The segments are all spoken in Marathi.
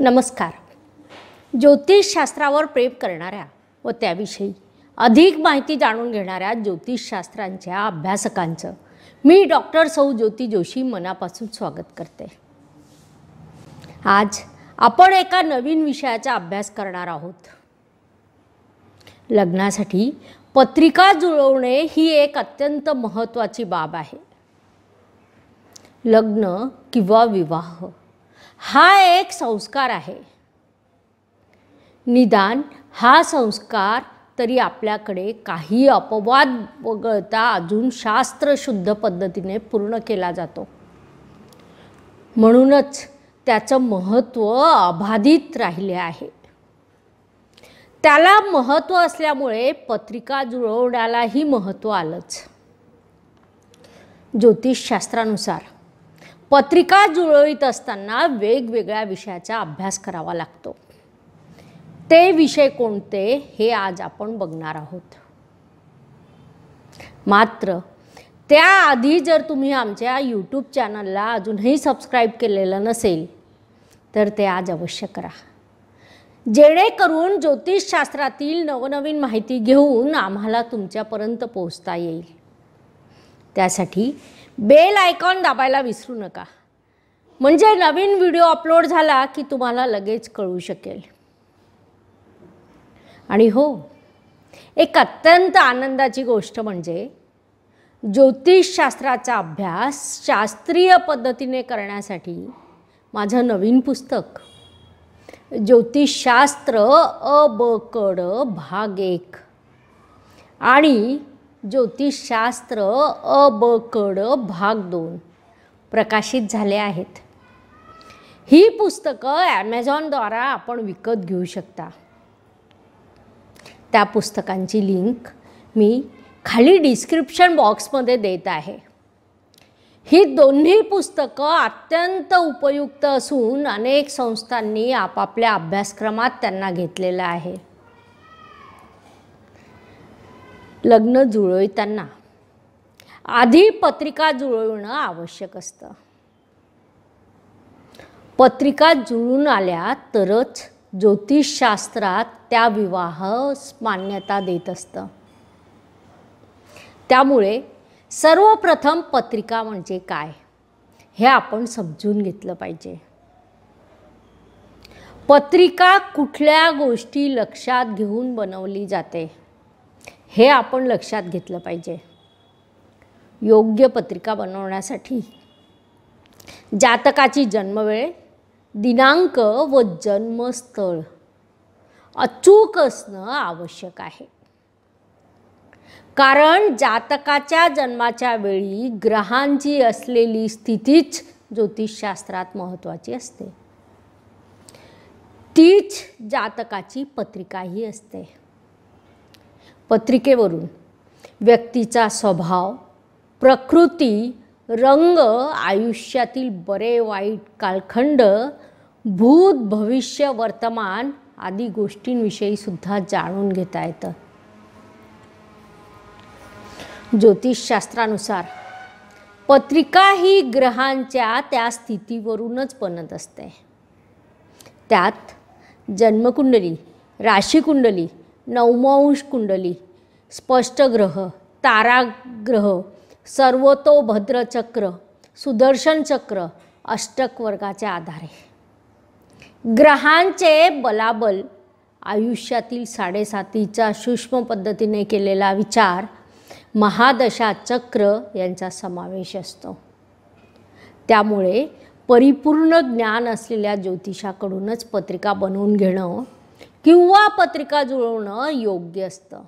नमस्कार ज्योतिषशास्त्रावर प्रेम करणाऱ्या व त्याविषयी अधिक माहिती जाणून घेणाऱ्या ज्योतिषशास्त्रांच्या अभ्यासकांचं मी डॉक्टर सौ ज्योती जोशी मनापासून स्वागत करते आज आपण एका नवीन विषयाचा अभ्यास करणार आहोत लग्नासाठी पत्रिका जुळवणे ही एक अत्यंत महत्त्वाची बाब आहे लग्न किंवा विवाह हा एक संस्कार आहे निदान हा संस्कार तरी आपल्याकडे काही अपवाद वगळता अजून शुद्ध पद्धतीने पूर्ण केला जातो म्हणूनच त्याचं महत्त्व अबाधित राहिले आहे त्याला महत्त्व असल्यामुळे पत्रिका जुळवण्यालाही महत्त्व आलंच ज्योतिषशास्त्रानुसार पत्रिका जुळवीत असताना वेगवेगळ्या विषयाचा अभ्यास करावा लागतो ते विषय कोणते हे आज आपण बघणार आहोत मात्र त्याआधी जर तुम्ही आमच्या यूट्यूब चॅनलला अजूनही सबस्क्राईब केलेलं नसेल तर ते आज अवश्य करा जेणेकरून ज्योतिषशास्त्रातील नवनवीन माहिती घेऊन आम्हाला तुमच्यापर्यंत पोहोचता येईल त्यासाठी बेल आयकॉन दाबायला विसरू नका म्हणजे नवीन व्हिडिओ अपलोड झाला की तुम्हाला लगेच कळू शकेल आणि हो एक अत्यंत आनंदाची गोष्ट म्हणजे ज्योतिषशास्त्राचा अभ्यास शास्त्रीय पद्धतीने करण्यासाठी माझं नवीन पुस्तक ज्योतिषशास्त्र अ ब भाग एक आणि ज्योतिषशास्त्र अ ब कड भाग दोन प्रकाशित झाले आहेत ही पुस्तकं ॲमेझॉनद्वारा आपण विकत घेऊ शकता त्या पुस्तकांची लिंक मी खाली डिस्क्रिप्शन बॉक्समध्ये देत आहे ही दोन्ही पुस्तकं अत्यंत उपयुक्त असून अनेक संस्थांनी आपापल्या अभ्यासक्रमात त्यांना घेतलेलं आहे लग्न जुळवताना आधी पत्रिका जुळवणं आवश्यक असतं पत्रिका जुळून आल्या तरच ज्योतिषशास्त्रात त्या विवाह मान्यता देत असतं त्यामुळे सर्वप्रथम पत्रिका म्हणजे काय हे आपण समजून घेतलं पाहिजे पत्रिका कुठल्या गोष्टी लक्षात घेऊन बनवली जाते हे आपण लक्षात घेतलं पाहिजे योग्य पत्रिका बनवण्यासाठी जातकाची जन्मवेळ दिनांक व जन्मस्थळ अचूक असणं आवश्यक आहे कारण जातकाच्या जन्माच्या वेळी ग्रहांची असलेली स्थितीच ज्योतिषशास्त्रात महत्त्वाची असते तीच जातकाची पत्रिकाही असते पत्रिकेवरून व्यक्तीचा स्वभाव प्रकृती रंग आयुष्यातील बरे वाईट कालखंड भूत भविष्य वर्तमान आदी गोष्टींविषयी सुद्धा जाणून घेता येतं ज्योतिषशास्त्रानुसार पत्रिका ही ग्रहांच्या त्या स्थितीवरूनच बनत असते त्यात जन्मकुंडली राशीकुंडली नवमंश कुंडली स्पष्ट स्पष्टग्रह ताराग्रह सर्वतोभद्रचक्र सुदर्शन चक्र अष्टक वर्गाच्या आधारे ग्रहांचे बलाबल आयुष्यातील साडेसातीच्या सूक्ष्म पद्धतीने केलेला विचार महादशा चक्र यांचा समावेश असतो त्यामुळे परिपूर्ण ज्ञान असलेल्या ज्योतिषाकडूनच पत्रिका बनवून घेणं किंवा पत्रिका जुळवणं योग्य असतं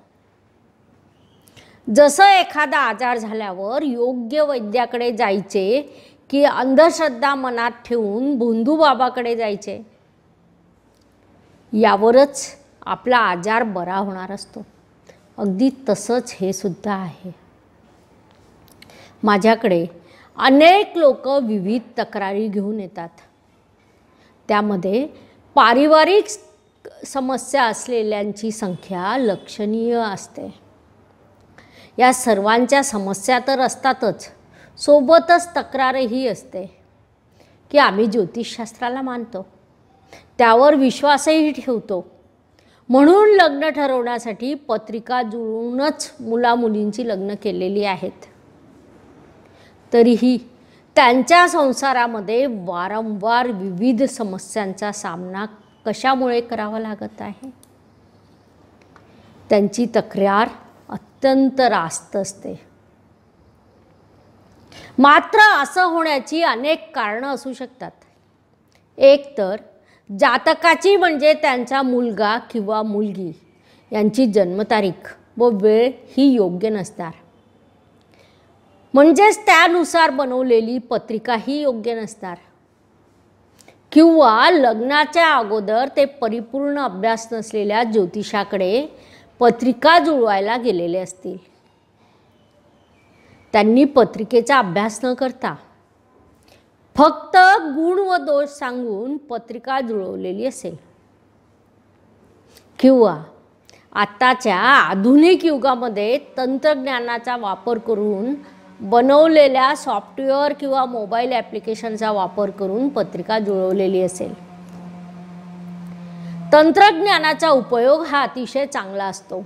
जसं एखादा आजार झाल्यावर योग्य वैद्याकडे जायचे की अंधश्रद्धा मनात ठेवून भोंदू बाबाकडे जायचे यावरच आपला आजार बरा होणार असतो अगदी तसंच हे सुद्धा आहे माझ्याकडे अनेक लोक विविध तक्रारी घेऊन येतात त्यामध्ये पारिवारिक समस्या असलेल्यांची संख्या लक्षणीय असते या सर्वांच्या समस्या तर असतातच सोबतच तक्रारही असते की आम्ही ज्योतिषशास्त्राला मानतो त्यावर विश्वासही ठेवतो म्हणून लग्न ठरवण्यासाठी पत्रिका जुळूनच मुलामुलींची लग्न केलेली आहेत तरीही त्यांच्या संसारामध्ये वारंवार विविध समस्यांचा सामना कशामुळे करावं लागत आहे त्यांची तक्रार अत्यंत रास्त असते मात्र असं होण्याची अनेक कारणं असू शकतात एक तर जातकाची म्हणजे त्यांचा मुलगा किंवा मुलगी यांची जन्मतारीख व वेळ ही योग्य नसणार म्हणजेच त्यानुसार बनवलेली पत्रिकाही योग्य नसणार किंवा लग्नाच्या अगोदर ते परिपूर्ण अभ्यास नसलेल्या ज्योतिषाकडे पत्रिका जुळवायला गेलेले असतील त्यांनी पत्रिकेचा अभ्यास न करता फक्त गुण व दोष सांगून पत्रिका जुळवलेली असेल किंवा आत्ताच्या आधुनिक युगामध्ये तंत्रज्ञानाचा वापर करून बनवलेल्या सॉफ्टवेअर किंवा मोबाईल ॲप्लिकेशनचा वापर करून पत्रिका जुळवलेली असेल तंत्रज्ञानाचा उपयोग हा अतिशय चांगला असतो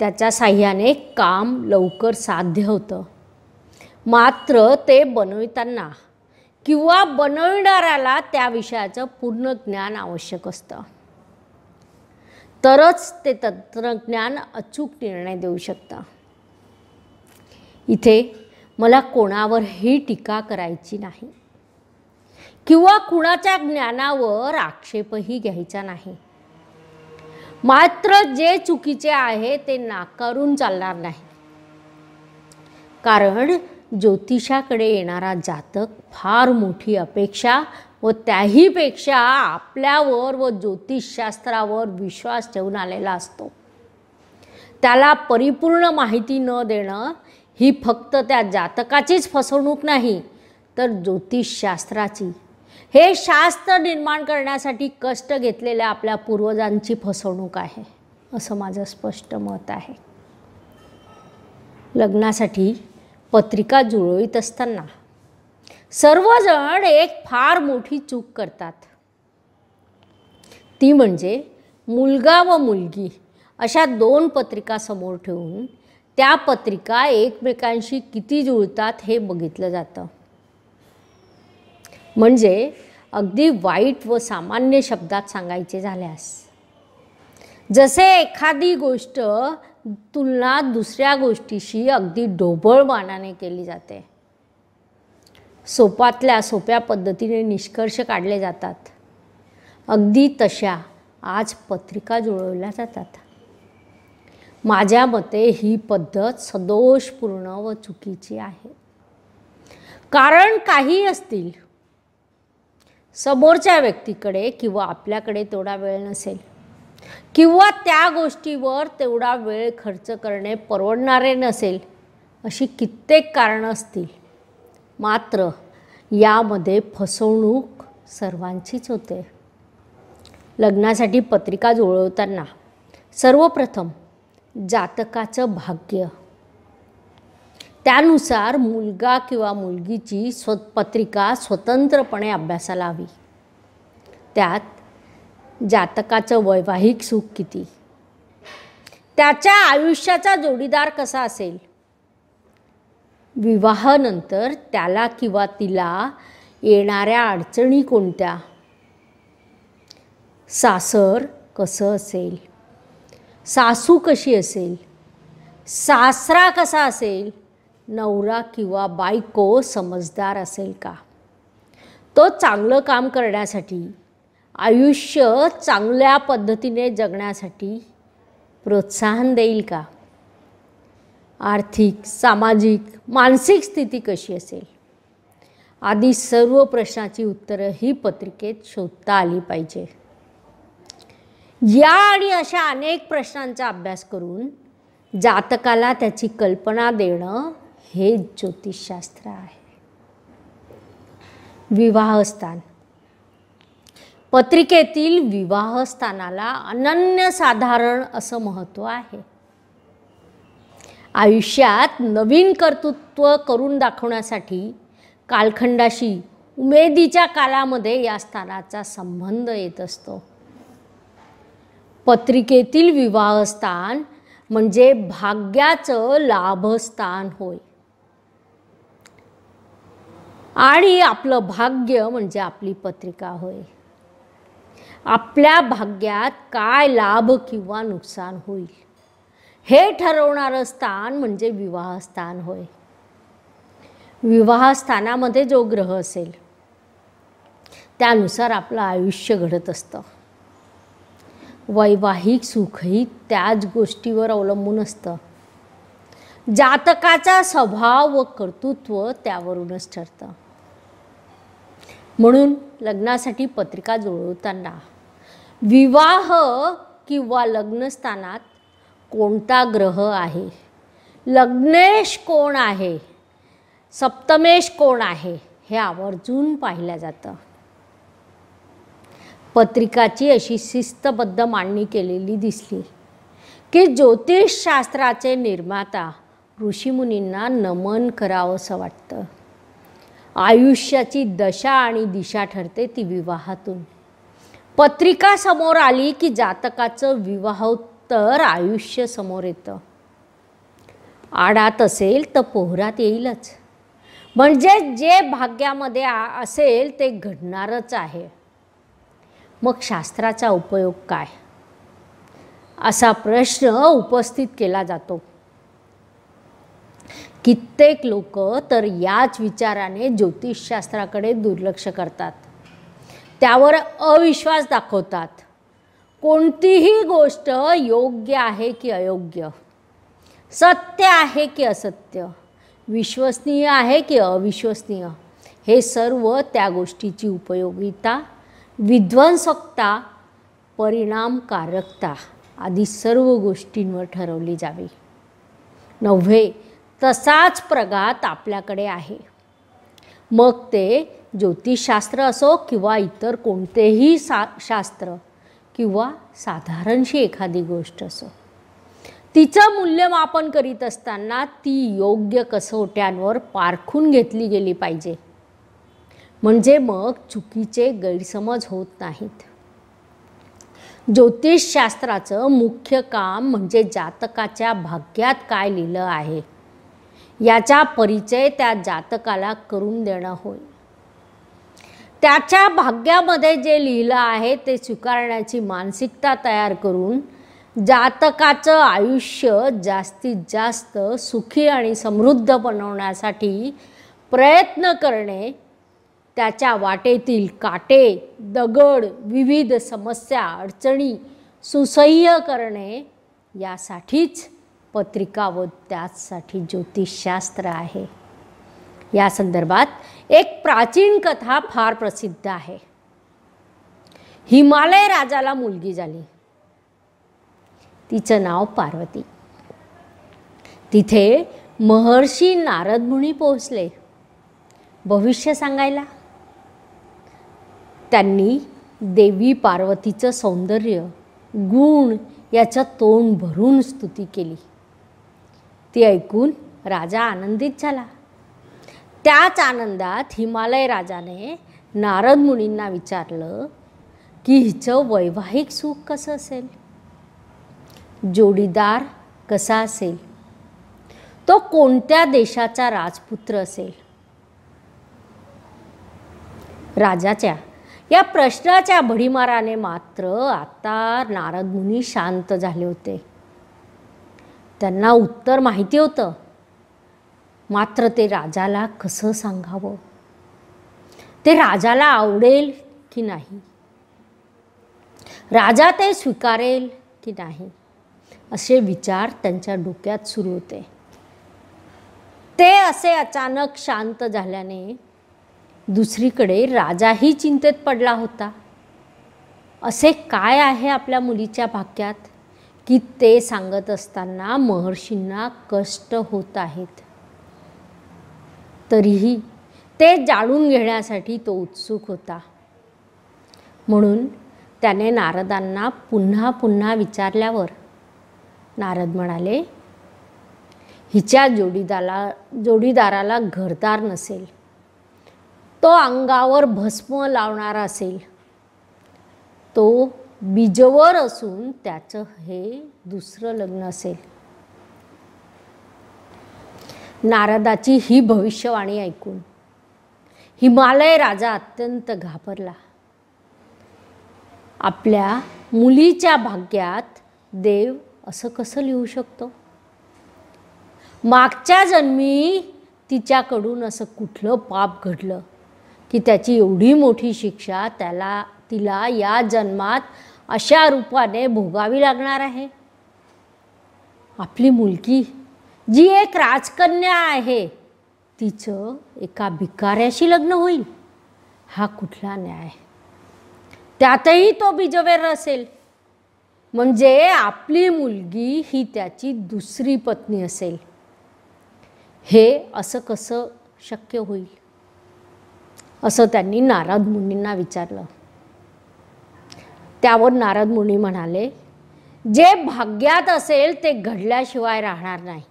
त्याच्या साह्याने काम लवकर साध्य होतं मात्र ते बनविताना किंवा बनविणाऱ्याला त्या विषयाचं पूर्ण ज्ञान आवश्यक असतं तरच ते तंत्रज्ञान अचूक निर्णय देऊ शकतं इथे मला कोणावरही टीका करायची नाही किंवा कुणाच्या ज्ञानावर आक्षेपही घ्यायचा नाही मात्र जे चुकीचे आहे ते नाकारून चालणार नाही कारण ज्योतिषाकडे येणारा जातक फार मोठी अपेक्षा व त्याहीपेक्षा आपल्यावर व ज्योतिषशास्त्रावर विश्वास ठेवून आलेला असतो त्याला परिपूर्ण माहिती न देणं ही फक्त त्या जातकाचीच फसवणूक नाही तर ज्योतिषशास्त्राची हे शास्त्र निर्माण करण्यासाठी कष्ट घेतलेल्या आपल्या पूर्वजांची फसवणूक आहे असं माझं स्पष्ट मत आहे लग्नासाठी पत्रिका जुळवीत असताना सर्वजण एक फार मोठी चूक करतात ती म्हणजे मुलगा व मुलगी अशा दोन पत्रिका समोर ठेवून त्या पत्रिका एकमेकांशी किती जुळतात हे बघितलं जातं म्हणजे अगदी वाईट व सामान्य शब्दात सांगायचे झाल्यास जसे एखादी गोष्ट तुलना दुसऱ्या गोष्टीशी अगदी मानाने केली जाते सोपातल्या सोप्या पद्धतीने निष्कर्ष काढले जातात अगदी तशा आज पत्रिका जुळवल्या जातात माझ्या मते ही पद्धत सदोषपूर्ण व चुकीची आहे कारण काही असतील समोरच्या व्यक्तीकडे किंवा आपल्याकडे तेवढा वेळ नसेल किंवा त्या गोष्टीवर तेवढा वेळ खर्च करणे परवडणारे नसेल अशी कित्येक कारणं असतील मात्र यामध्ये फसवणूक सर्वांचीच होते लग्नासाठी पत्रिका जुळवताना सर्वप्रथम जातकाचं भाग्य त्यानुसार मुलगा किंवा मुलगीची स्व पत्रिका स्वतंत्रपणे अभ्यासाला हवी त्यात जातकाचं वैवाहिक सुख किती त्याच्या आयुष्याचा जोडीदार कसा असेल विवाहानंतर त्याला किंवा तिला येणाऱ्या अडचणी कोणत्या सासर कसं असेल सासू कशी असेल सासरा कसा असेल नवरा किंवा बायको समजदार असेल का तो चांगलं काम करण्यासाठी आयुष्य चांगल्या पद्धतीने जगण्यासाठी प्रोत्साहन देईल का आर्थिक सामाजिक मानसिक स्थिती कशी असेल आदी सर्व प्रश्नाची उत्तरं ही पत्रिकेत शोधता आली पाहिजे या आणि अशा अनेक प्रश्नांचा अभ्यास करून जातकाला त्याची कल्पना देणं हे ज्योतिषशास्त्र आहे विवाहस्थान पत्रिकेतील विवाहस्थानाला अनन्यसाधारण असं महत्त्व आहे आयुष्यात नवीन कर्तृत्व करून दाखवण्यासाठी कालखंडाशी उमेदीच्या कालामध्ये या स्थानाचा संबंध येत असतो पत्रिकेतील विवाहस्थान म्हणजे भाग्याचं लाभस्थान होय आणि आपलं भाग्य म्हणजे आपली पत्रिका होय आपल्या भाग्यात काय लाभ किंवा नुकसान होईल हे ठरवणारं स्थान म्हणजे विवाहस्थान होय विवाहस्थानामध्ये जो ग्रह असेल त्यानुसार आपलं आयुष्य घडत असतं वैवाहिक सुखही त्याच गोष्टीवर अवलंबून असतं जातकाचा स्वभाव व कर्तृत्व त्यावरूनच ठरतं म्हणून लग्नासाठी पत्रिका जुळवताना विवाह किंवा लग्नस्थानात कोणता ग्रह आहे लग्नेश कोण आहे सप्तमेश कोण आहे हे आवर्जून पाहिलं जातं पत्रिकाची अशी शिस्तबद्ध मांडणी केलेली दिसली की ज्योतिषशास्त्राचे निर्माता ऋषीमुनींना नमन असं वाटतं आयुष्याची दशा आणि दिशा ठरते ती विवाहातून पत्रिका समोर आली की जातकाचं विवाह तर आयुष्य समोर येतं आडात असेल तर पोहरात येईलच म्हणजे जे भाग्यामध्ये असेल ते घडणारच आहे मग शास्त्राचा उपयोग काय असा प्रश्न उपस्थित केला जातो कित्येक लोक तर याच विचाराने ज्योतिषशास्त्राकडे दुर्लक्ष करतात त्यावर अविश्वास दाखवतात कोणतीही गोष्ट योग्य आहे की अयोग्य सत्य आहे की असत्य विश्वसनीय आहे की अविश्वसनीय हे सर्व त्या गोष्टीची उपयोगिता विध्वंसकता परिणामकारकता आदी सर्व गोष्टींवर ठरवली जावी नव्हे तसाच प्रघात आपल्याकडे आहे मग ते ज्योतिषशास्त्र असो किंवा इतर कोणतेही सा शास्त्र किंवा साधारणशी एखादी गोष्ट असो तिचं मूल्यमापन करीत असताना ती योग्य कसोट्यांवर पारखून घेतली गेली पाहिजे म्हणजे मग चुकीचे गैरसमज होत नाहीत ज्योतिषशास्त्राचं मुख्य काम म्हणजे जातकाच्या भाग्यात काय लिहिलं आहे याचा परिचय त्या जातकाला करून देणं होय त्याच्या भाग्यामध्ये जे लिहिलं आहे ते स्वीकारण्याची मानसिकता तयार करून जातकाचं आयुष्य जास्तीत जास्त सुखी आणि समृद्ध बनवण्यासाठी प्रयत्न करणे त्याच्या वाटेतील काटे दगड विविध समस्या अडचणी सुसह्य करणे यासाठीच पत्रिका व त्याचसाठी ज्योतिषशास्त्र आहे या संदर्भात एक प्राचीन कथा फार प्रसिद्ध आहे हिमालय राजाला मुलगी झाली तिचं नाव पार्वती तिथे महर्षी नारद मुनी पोहोचले भविष्य सांगायला त्यांनी देवी पार्वतीचं सौंदर्य गुण याचं तोंड भरून स्तुती केली ती ऐकून राजा आनंदित झाला त्याच आनंदात हिमालय राजाने नारद मुनींना विचारलं की हिचं वैवाहिक सुख कसं असेल जोडीदार कसा असेल तो कोणत्या देशाचा राजपुत्र असेल राजाच्या या प्रश्नाच्या भडीमाराने मात्र आता नारद मुनी शांत झाले होते त्यांना उत्तर माहिती होतं मात्र ते राजाला कसं सांगावं ते राजाला आवडेल की नाही राजा ते स्वीकारेल की नाही असे विचार त्यांच्या डोक्यात सुरू होते ते असे अचानक शांत झाल्याने दुसरीकडे राजाही चिंतेत पडला होता असे काय आहे आपल्या मुलीच्या भाक्यात? की ते सांगत असताना महर्षींना कष्ट होत आहेत तरीही ते जाणून घेण्यासाठी तो उत्सुक होता म्हणून त्याने नारदांना पुन्हा पुन्हा विचारल्यावर नारद म्हणाले हिच्या जोडीदाला जोडीदाराला घरदार नसेल तो अंगावर भस्म लावणारा असेल तो बीजवर असून त्याचं हे दुसरं लग्न असेल नारदाची ही भविष्यवाणी ऐकून हिमालय राजा अत्यंत घाबरला आपल्या मुलीच्या भाग्यात देव असं कसं लिहू शकतो मागच्या जन्मी तिच्याकडून असं कुठलं पाप घडलं की त्याची एवढी मोठी शिक्षा त्याला तिला या जन्मात अशा रूपाने भोगावी लागणार आहे आपली मुलगी जी एक राजकन्या आहे तिचं एका भिकाऱ्याशी लग्न होईल हा कुठला न्याय त्यातही तो बीजवेर असेल म्हणजे आपली मुलगी ही त्याची दुसरी पत्नी असेल हे असं कसं शक्य होईल असं त्यांनी नारद मुनींना विचारलं त्यावर नारद मुनी म्हणाले जे भाग्यात असेल ते घडल्याशिवाय राहणार नाही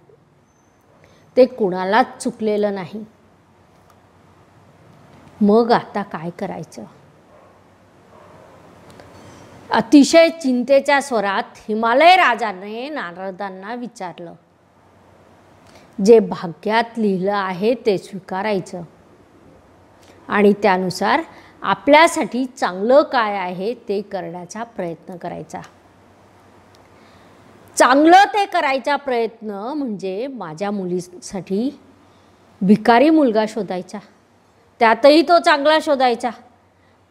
ते कुणालाच चुकलेलं नाही मग आता काय करायचं अतिशय चिंतेच्या स्वरात हिमालय राजाने नारदांना विचारलं जे भाग्यात लिहिलं आहे ते स्वीकारायचं आणि त्यानुसार आपल्यासाठी चांगलं काय आहे ते करण्याचा प्रयत्न करायचा चांगलं ते करायचा प्रयत्न म्हणजे माझ्या मुलीसाठी भिकारी मुलगा शोधायचा त्यातही तो चांगला शोधायचा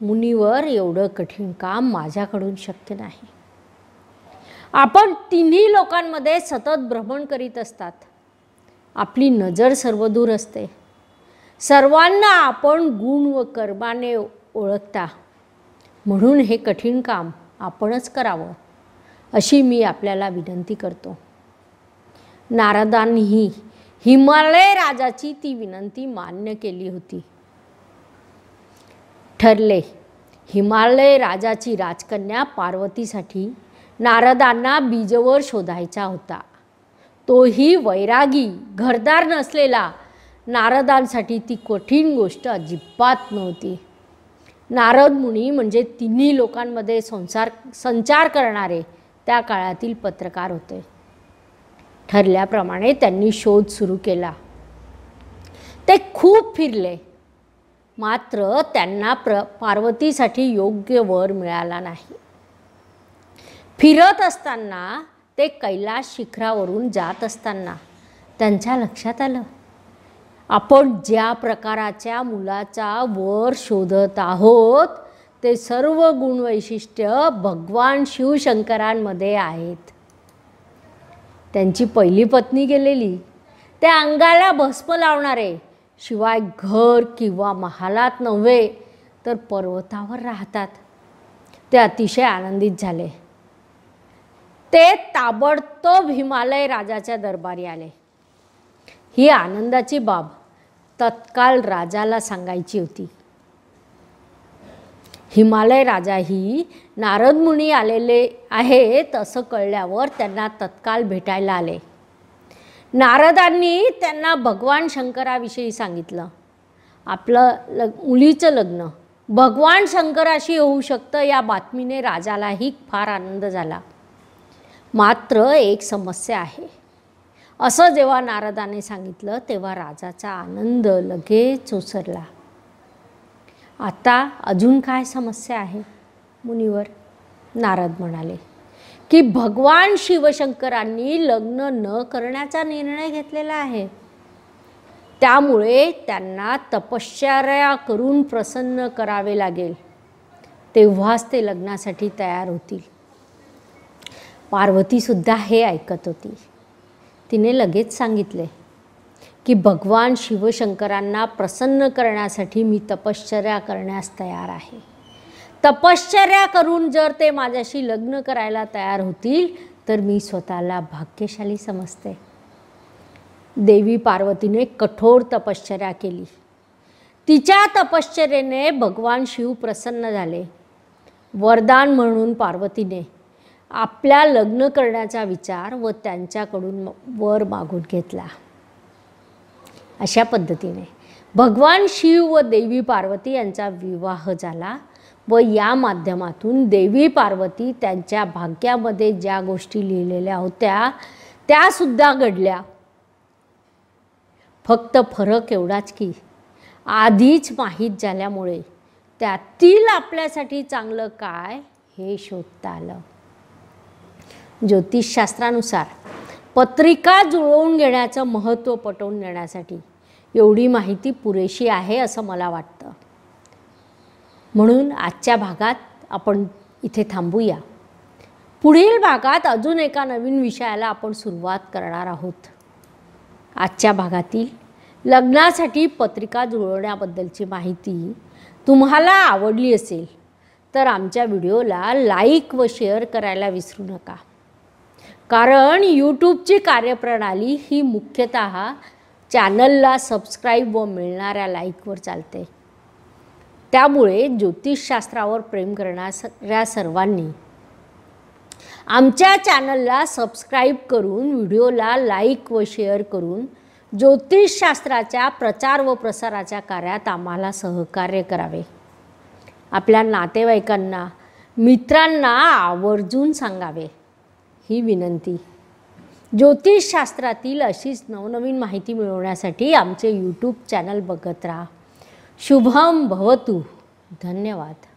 मुनीवर एवढं कठीण काम माझ्याकडून शक्य नाही आपण तिन्ही लोकांमध्ये सतत भ्रमण करीत असतात आपली नजर सर्वदूर असते सर्वांना आपण गुण व कर्माने ओळखता म्हणून हे कठीण काम आपणच करावं अशी मी आपल्याला विनंती करतो नारदांनी हिमालय राजाची ती विनंती मान्य केली होती ठरले हिमालय राजाची राजकन्या पार्वतीसाठी नारदांना बीजवर शोधायचा होता तोही वैरागी घरदार नसलेला नारदांसाठी ती कठीण गोष्ट अजिबात नव्हती नारद मुनी म्हणजे तिन्ही लोकांमध्ये संसार संचार करणारे त्या काळातील पत्रकार होते ठरल्याप्रमाणे त्यांनी शोध सुरू केला ते खूप फिरले मात्र त्यांना प्र पार्वतीसाठी योग्य वर मिळाला नाही फिरत असताना ते कैलास शिखरावरून जात असताना त्यांच्या लक्षात आलं आपण ज्या प्रकाराच्या मुलाचा वर शोधत आहोत ते सर्व गुणवैशिष्ट्य भगवान शिवशंकरांमध्ये आहेत त्यांची पहिली पत्नी गेलेली त्या अंगाला भस्म लावणारे शिवाय घर किंवा महालात नव्हे तर पर्वतावर राहतात ते अतिशय आनंदित झाले ते ताबडतोब हिमालय राजाच्या दरबारी आले ही आनंदाची बाब तत्काळ राजाला सांगायची होती हिमालय राजा ही नारद मुनी आलेले आहेत असं कळल्यावर त्यांना तत्काळ भेटायला आले नारदांनी त्यांना भगवान शंकराविषयी सांगितलं आपलं लग मुलीचं लग्न भगवान शंकराशी होऊ शकतं या बातमीने राजालाही फार आनंद झाला मात्र एक समस्या आहे असं जेव्हा नारदाने सांगितलं तेव्हा राजाचा आनंद लगेच ओसरला आता अजून काय समस्या आहे मुनीवर नारद म्हणाले की भगवान शिवशंकरांनी लग्न न करण्याचा निर्णय घेतलेला आहे त्यामुळे त्यांना तपश्चर्या करून प्रसन्न करावे लागेल तेव्हाच ते लग्नासाठी तयार होतील पार्वतीसुद्धा हे ऐकत होती तिने लगेच सांगितले की भगवान शिवशंकरांना प्रसन्न करण्यासाठी मी तपश्चर्या करण्यास तयार आहे तपश्चर्या करून जर ते माझ्याशी लग्न करायला तयार होतील तर मी स्वतःला भाग्यशाली समजते देवी पार्वतीने कठोर तपश्चर्या केली तिच्या तपश्चर्येने भगवान शिव प्रसन्न झाले वरदान म्हणून पार्वतीने आपल्या लग्न करण्याचा विचार व त्यांच्याकडून वर मागून घेतला अशा पद्धतीने भगवान शिव व देवी पार्वती यांचा विवाह झाला व या माध्यमातून देवी पार्वती त्यांच्या भाग्यामध्ये ज्या गोष्टी लिहिलेल्या होत्या त्यासुद्धा घडल्या फक्त फरक एवढाच की आधीच माहीत झाल्यामुळे त्यातील आपल्यासाठी चांगलं काय हे शोधता आलं ज्योतिषशास्त्रानुसार पत्रिका जुळवून घेण्याचं महत्त्व पटवून देण्यासाठी एवढी माहिती पुरेशी आहे असं मला वाटतं म्हणून आजच्या भागात आपण इथे थांबूया पुढील भागात अजून एका नवीन विषयाला आपण सुरुवात करणार आहोत आजच्या भागातील लग्नासाठी पत्रिका जुळवण्याबद्दलची माहिती तुम्हाला आवडली असेल तर आमच्या व्हिडिओला लाईक व शेअर करायला विसरू नका कारण यूट्यूबची कार्यप्रणाली ही मुख्यत चॅनलला सबस्क्राईब व मिळणाऱ्या लाईकवर चालते त्यामुळे ज्योतिषशास्त्रावर प्रेम करणाऱ्या सर्वांनी आमच्या चॅनलला सबस्क्राईब करून व्हिडिओला लाईक व शेअर करून ज्योतिषशास्त्राच्या प्रचार व प्रसाराच्या कार्यात आम्हाला सहकार्य करावे आपल्या नातेवाईकांना मित्रांना आवर्जून सांगावे ही विनंती ज्योतिषशास्त्रातील अशीच नवनवीन माहिती मिळवण्यासाठी आमचे यूट्यूब चॅनल बघत राहा शुभम भवतू धन्यवाद